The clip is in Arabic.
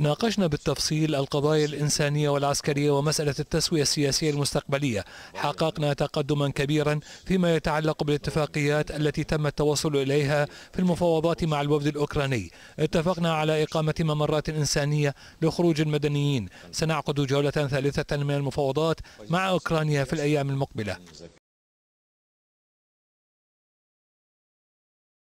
ناقشنا بالتفصيل القضايا الإنسانية والعسكرية ومسألة التسوية السياسية المستقبلية حققنا تقدما كبيرا فيما يتعلق بالاتفاقيات التي تم التوصل إليها في المفاوضات مع الوفد الأوكراني اتفقنا على إقامة ممرات إنسانية لخروج المدنيين سنعقد جولة ثالثة من المفاوضات مع أوكرانيا في الأيام المقبلة